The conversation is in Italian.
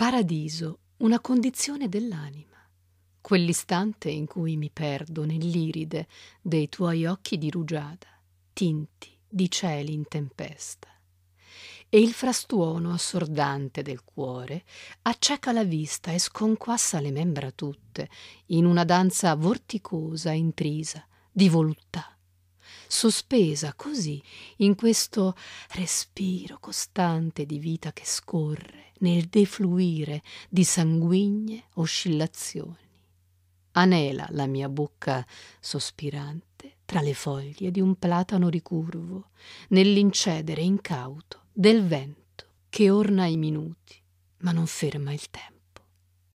paradiso una condizione dell'anima, quell'istante in cui mi perdo nell'iride dei tuoi occhi di rugiada, tinti di cieli in tempesta. E il frastuono assordante del cuore acceca la vista e sconquassa le membra tutte in una danza vorticosa intrisa di voluttà sospesa così in questo respiro costante di vita che scorre nel defluire di sanguigne oscillazioni. Anela la mia bocca sospirante tra le foglie di un platano ricurvo, nell'incedere incauto del vento che orna i minuti, ma non ferma il tempo.